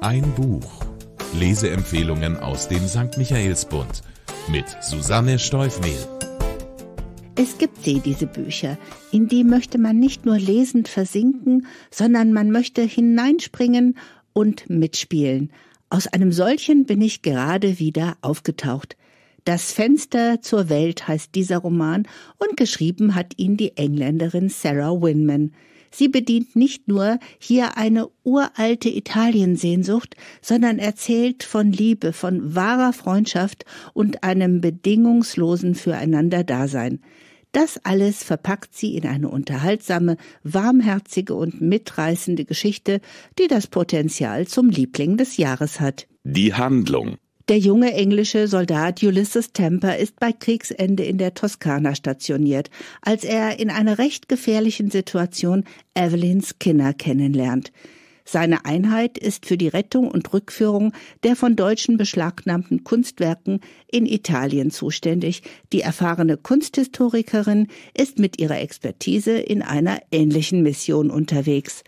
Ein Buch. Leseempfehlungen aus dem St. Michaelsbund mit Susanne Steufmehl. Es gibt sie, diese Bücher. In die möchte man nicht nur lesend versinken, sondern man möchte hineinspringen und mitspielen. Aus einem solchen bin ich gerade wieder aufgetaucht. Das Fenster zur Welt heißt dieser Roman und geschrieben hat ihn die Engländerin Sarah Winman. Sie bedient nicht nur hier eine uralte Italiensehnsucht, sondern erzählt von Liebe, von wahrer Freundschaft und einem bedingungslosen Füreinander-Dasein. Das alles verpackt sie in eine unterhaltsame, warmherzige und mitreißende Geschichte, die das Potenzial zum Liebling des Jahres hat. Die Handlung der junge englische Soldat Ulysses Temper ist bei Kriegsende in der Toskana stationiert, als er in einer recht gefährlichen Situation Evelyn Skinner kennenlernt. Seine Einheit ist für die Rettung und Rückführung der von Deutschen beschlagnahmten Kunstwerken in Italien zuständig. Die erfahrene Kunsthistorikerin ist mit ihrer Expertise in einer ähnlichen Mission unterwegs.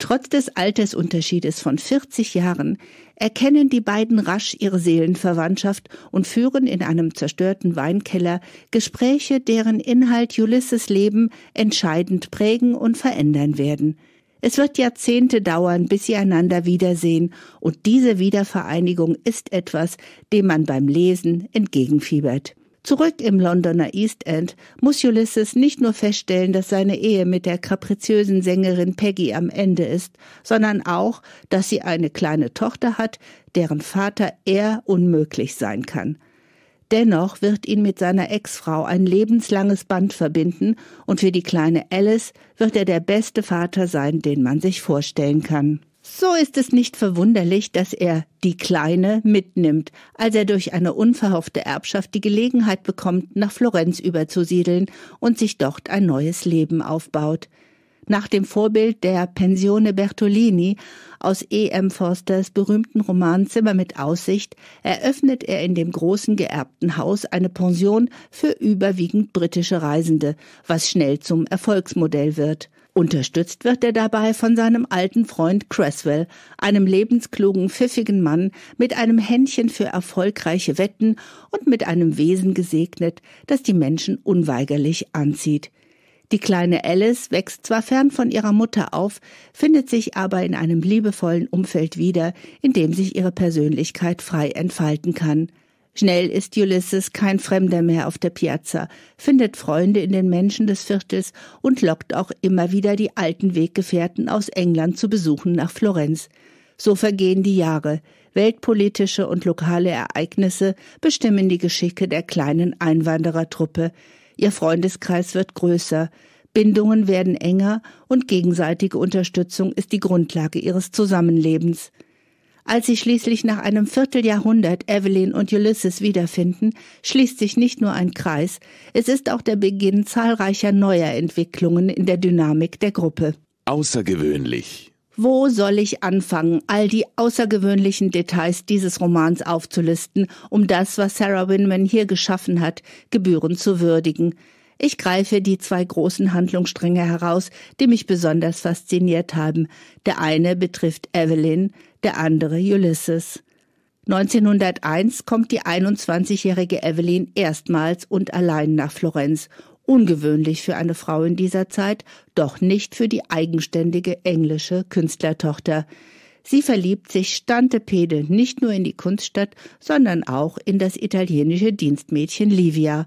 Trotz des Altersunterschiedes von 40 Jahren erkennen die beiden rasch ihre Seelenverwandtschaft und führen in einem zerstörten Weinkeller Gespräche, deren Inhalt Ulysses Leben entscheidend prägen und verändern werden. Es wird Jahrzehnte dauern, bis sie einander wiedersehen, und diese Wiedervereinigung ist etwas, dem man beim Lesen entgegenfiebert. Zurück im Londoner East End muss Ulysses nicht nur feststellen, dass seine Ehe mit der kapriziösen Sängerin Peggy am Ende ist, sondern auch, dass sie eine kleine Tochter hat, deren Vater er unmöglich sein kann. Dennoch wird ihn mit seiner Ex-Frau ein lebenslanges Band verbinden und für die kleine Alice wird er der beste Vater sein, den man sich vorstellen kann. So ist es nicht verwunderlich, dass er die Kleine mitnimmt, als er durch eine unverhoffte Erbschaft die Gelegenheit bekommt, nach Florenz überzusiedeln und sich dort ein neues Leben aufbaut. Nach dem Vorbild der Pensione Bertolini aus E. M. Forsters berühmten Roman Zimmer mit Aussicht eröffnet er in dem großen geerbten Haus eine Pension für überwiegend britische Reisende, was schnell zum Erfolgsmodell wird. Unterstützt wird er dabei von seinem alten Freund Cresswell, einem lebensklugen, pfiffigen Mann mit einem Händchen für erfolgreiche Wetten und mit einem Wesen gesegnet, das die Menschen unweigerlich anzieht. Die kleine Alice wächst zwar fern von ihrer Mutter auf, findet sich aber in einem liebevollen Umfeld wieder, in dem sich ihre Persönlichkeit frei entfalten kann. Schnell ist Ulysses kein Fremder mehr auf der Piazza, findet Freunde in den Menschen des Viertels und lockt auch immer wieder die alten Weggefährten aus England zu Besuchen nach Florenz. So vergehen die Jahre. Weltpolitische und lokale Ereignisse bestimmen die Geschicke der kleinen Einwanderertruppe. Ihr Freundeskreis wird größer, Bindungen werden enger und gegenseitige Unterstützung ist die Grundlage ihres Zusammenlebens. Als sie schließlich nach einem Vierteljahrhundert Evelyn und Ulysses wiederfinden, schließt sich nicht nur ein Kreis, es ist auch der Beginn zahlreicher neuer Entwicklungen in der Dynamik der Gruppe. Außergewöhnlich. Wo soll ich anfangen, all die außergewöhnlichen Details dieses Romans aufzulisten, um das, was Sarah Winman hier geschaffen hat, gebührend zu würdigen? Ich greife die zwei großen Handlungsstränge heraus, die mich besonders fasziniert haben. Der eine betrifft Evelyn, der andere Ulysses. 1901 kommt die 21-jährige Evelyn erstmals und allein nach Florenz. Ungewöhnlich für eine Frau in dieser Zeit, doch nicht für die eigenständige englische Künstlertochter. Sie verliebt sich stantepede nicht nur in die Kunststadt, sondern auch in das italienische Dienstmädchen Livia.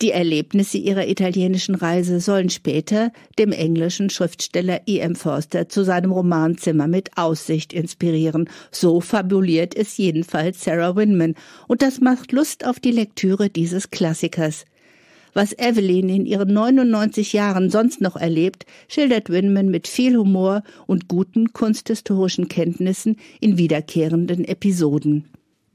Die Erlebnisse ihrer italienischen Reise sollen später dem englischen Schriftsteller E. M. Forster zu seinem Roman Zimmer mit Aussicht inspirieren. So fabuliert es jedenfalls Sarah Winman. Und das macht Lust auf die Lektüre dieses Klassikers. Was Evelyn in ihren 99 Jahren sonst noch erlebt, schildert Winman mit viel Humor und guten kunsthistorischen Kenntnissen in wiederkehrenden Episoden.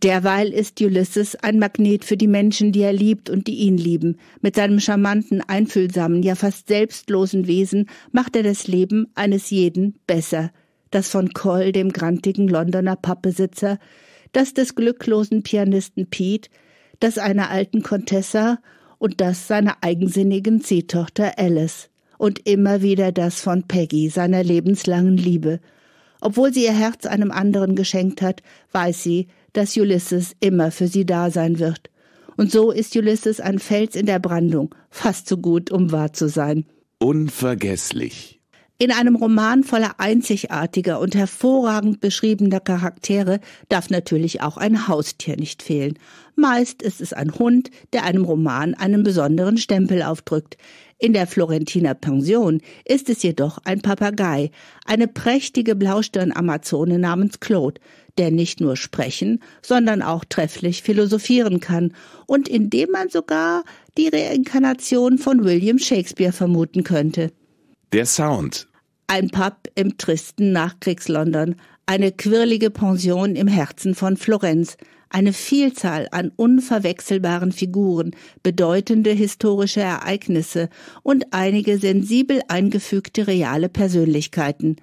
Derweil ist Ulysses ein Magnet für die Menschen, die er liebt und die ihn lieben. Mit seinem charmanten, einfühlsamen, ja fast selbstlosen Wesen macht er das Leben eines jeden besser. Das von Cole, dem grantigen Londoner Pappbesitzer, das des glücklosen Pianisten Pete, das einer alten Contessa und das seiner eigensinnigen Ziehtochter Alice. Und immer wieder das von Peggy, seiner lebenslangen Liebe. Obwohl sie ihr Herz einem anderen geschenkt hat, weiß sie, dass Ulysses immer für sie da sein wird. Und so ist Ulysses ein Fels in der Brandung, fast zu gut, um wahr zu sein. Unvergesslich. In einem Roman voller einzigartiger und hervorragend beschriebener Charaktere darf natürlich auch ein Haustier nicht fehlen. Meist ist es ein Hund, der einem Roman einen besonderen Stempel aufdrückt. In der Florentiner Pension ist es jedoch ein Papagei, eine prächtige Blaustirn-Amazone namens Claude, der nicht nur sprechen, sondern auch trefflich philosophieren kann und in dem man sogar die Reinkarnation von William Shakespeare vermuten könnte. Der Sound. Ein Pub im tristen Nachkriegs-London, eine quirlige Pension im Herzen von Florenz, eine Vielzahl an unverwechselbaren Figuren, bedeutende historische Ereignisse und einige sensibel eingefügte reale Persönlichkeiten.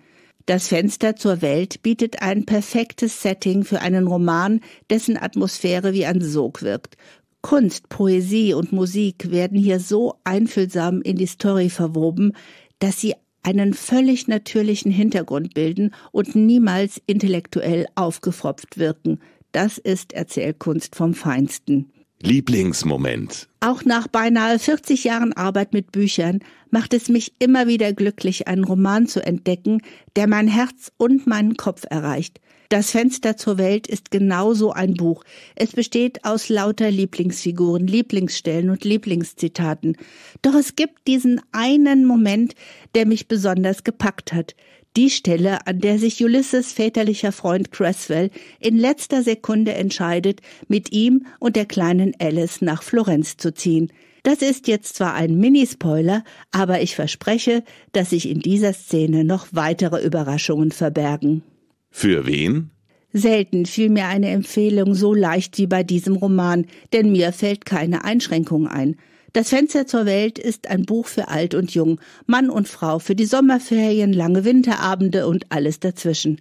Das Fenster zur Welt bietet ein perfektes Setting für einen Roman, dessen Atmosphäre wie ein Sog wirkt. Kunst, Poesie und Musik werden hier so einfühlsam in die Story verwoben, dass sie einen völlig natürlichen Hintergrund bilden und niemals intellektuell aufgefropft wirken. Das ist Erzählkunst vom Feinsten. Lieblingsmoment. Auch nach beinahe 40 Jahren Arbeit mit Büchern macht es mich immer wieder glücklich, einen Roman zu entdecken, der mein Herz und meinen Kopf erreicht. Das Fenster zur Welt ist genauso ein Buch. Es besteht aus lauter Lieblingsfiguren, Lieblingsstellen und Lieblingszitaten. Doch es gibt diesen einen Moment, der mich besonders gepackt hat die Stelle, an der sich Ulysses väterlicher Freund Cresswell in letzter Sekunde entscheidet, mit ihm und der kleinen Alice nach Florenz zu ziehen. Das ist jetzt zwar ein Minispoiler, aber ich verspreche, dass sich in dieser Szene noch weitere Überraschungen verbergen. Für wen? Selten fiel mir eine Empfehlung so leicht wie bei diesem Roman, denn mir fällt keine Einschränkung ein. Das Fenster zur Welt ist ein Buch für alt und jung, Mann und Frau, für die Sommerferien, lange Winterabende und alles dazwischen.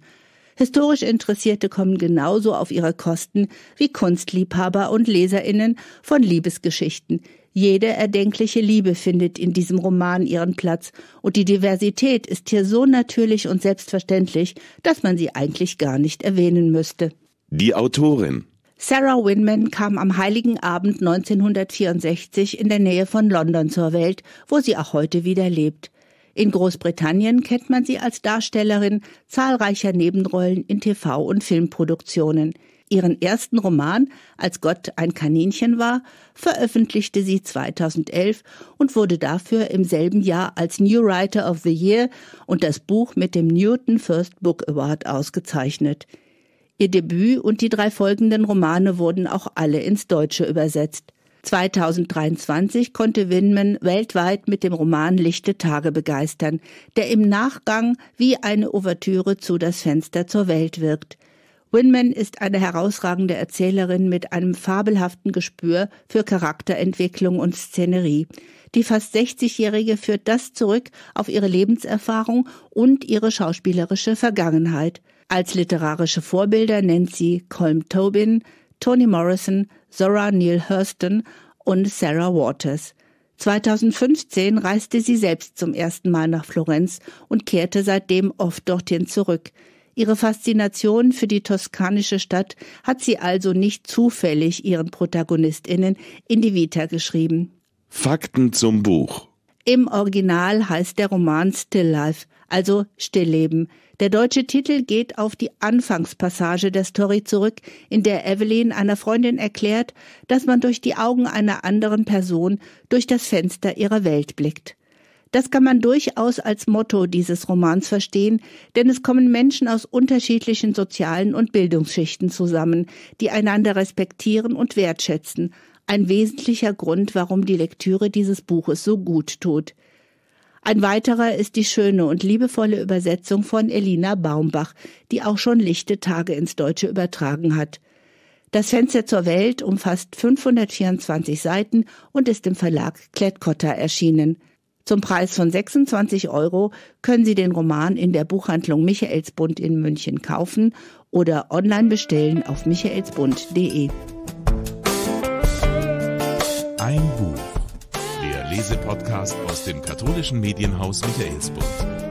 Historisch Interessierte kommen genauso auf ihre Kosten wie Kunstliebhaber und Leserinnen von Liebesgeschichten. Jede erdenkliche Liebe findet in diesem Roman ihren Platz, und die Diversität ist hier so natürlich und selbstverständlich, dass man sie eigentlich gar nicht erwähnen müsste. Die Autorin Sarah Winman kam am Heiligen Abend 1964 in der Nähe von London zur Welt, wo sie auch heute wieder lebt. In Großbritannien kennt man sie als Darstellerin zahlreicher Nebenrollen in TV- und Filmproduktionen. Ihren ersten Roman, Als Gott ein Kaninchen war, veröffentlichte sie 2011 und wurde dafür im selben Jahr als New Writer of the Year und das Buch mit dem Newton First Book Award ausgezeichnet. Ihr Debüt und die drei folgenden Romane wurden auch alle ins Deutsche übersetzt. 2023 konnte Winman weltweit mit dem Roman Lichte Tage begeistern, der im Nachgang wie eine Ouvertüre zu Das Fenster zur Welt wirkt. Winman ist eine herausragende Erzählerin mit einem fabelhaften Gespür für Charakterentwicklung und Szenerie. Die fast 60-Jährige führt das zurück auf ihre Lebenserfahrung und ihre schauspielerische Vergangenheit. Als literarische Vorbilder nennt sie Colm Tobin, Toni Morrison, Zora Neale Hurston und Sarah Waters. 2015 reiste sie selbst zum ersten Mal nach Florenz und kehrte seitdem oft dorthin zurück. Ihre Faszination für die toskanische Stadt hat sie also nicht zufällig ihren Protagonistinnen in die Vita geschrieben. Fakten zum Buch. Im Original heißt der Roman Still Life, also Stillleben. Der deutsche Titel geht auf die Anfangspassage der Story zurück, in der Evelyn einer Freundin erklärt, dass man durch die Augen einer anderen Person durch das Fenster ihrer Welt blickt. Das kann man durchaus als Motto dieses Romans verstehen, denn es kommen Menschen aus unterschiedlichen sozialen und Bildungsschichten zusammen, die einander respektieren und wertschätzen, ein wesentlicher Grund, warum die Lektüre dieses Buches so gut tut. Ein weiterer ist die schöne und liebevolle Übersetzung von Elina Baumbach, die auch schon lichte Tage ins Deutsche übertragen hat. Das Fenster zur Welt umfasst 524 Seiten und ist im Verlag Klettkotter erschienen. Zum Preis von 26 Euro können Sie den Roman in der Buchhandlung Michaelsbund in München kaufen oder online bestellen auf michaelsbund.de. Ein Buch Fernsehpodcast aus dem katholischen Medienhaus Michaelsbund.